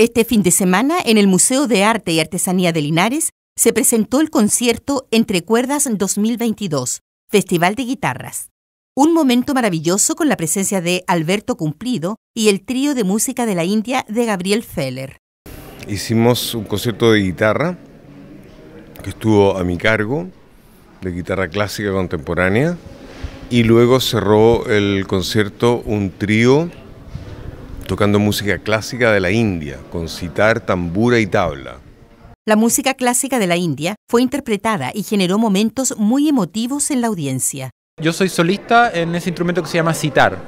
Este fin de semana, en el Museo de Arte y Artesanía de Linares, se presentó el concierto Entre Cuerdas 2022, Festival de Guitarras. Un momento maravilloso con la presencia de Alberto Cumplido y el trío de música de la India de Gabriel Feller. Hicimos un concierto de guitarra que estuvo a mi cargo, de guitarra clásica contemporánea, y luego cerró el concierto un trío tocando música clásica de la India, con citar, tambura y tabla. La música clásica de la India fue interpretada y generó momentos muy emotivos en la audiencia. Yo soy solista en ese instrumento que se llama citar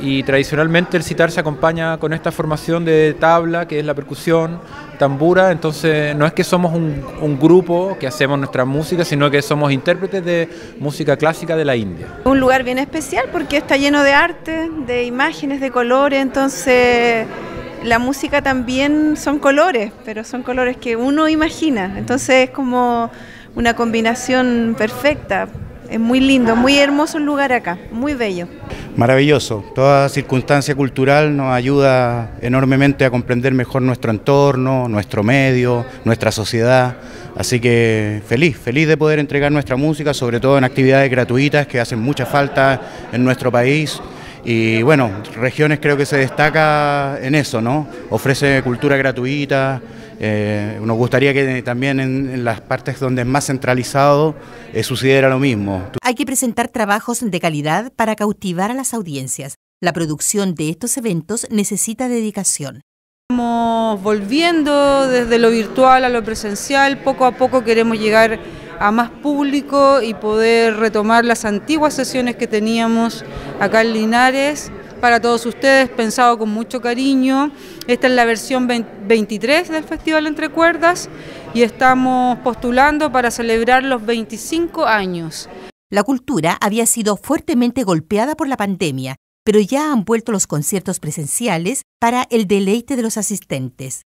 y tradicionalmente el citar se acompaña con esta formación de tabla, que es la percusión, tambura, entonces no es que somos un, grupo que hacemos nuestra música, sino que somos intérpretes de música clásica de la India. Un lugar bien especial porque está lleno de arte, de imágenes, de colores, entonces la música también son colores, pero son colores que uno imagina, entonces es como una combinación perfecta. Es muy lindo, muy hermoso el lugar acá, muy bello maravilloso. Toda circunstancia cultural nos ayuda enormemente a comprender mejor nuestro entorno, nuestro medio, nuestra sociedad. Así que feliz, feliz de poder entregar nuestra música, sobre todo en actividades gratuitas que hacen mucha falta en nuestro país. Y bueno, regiones creo que se destaca en eso, ¿no? Ofrece cultura gratuita, eh, nos gustaría que también en, las partes donde es más centralizado eh, sucediera lo mismo. Hay que presentar trabajos de calidad para cautivar a las audiencias. La producción de estos eventos necesita dedicación. Estamos volviendo desde lo virtual a lo presencial, poco a poco queremos llegar a más público y poder retomar las antiguas sesiones que teníamos acá en Linares para todos ustedes, pensado con mucho cariño. Esta es la versión 23 del Festival Entre Cuerdas y estamos postulando para celebrar los 25 años. La cultura había sido fuertemente golpeada por la pandemia, pero ya han vuelto los conciertos presenciales para el deleite de los asistentes.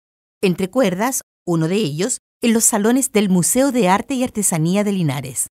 Entre Cuerdas, uno de ellos, en los salones del Museo de Arte y Artesanía de Linares.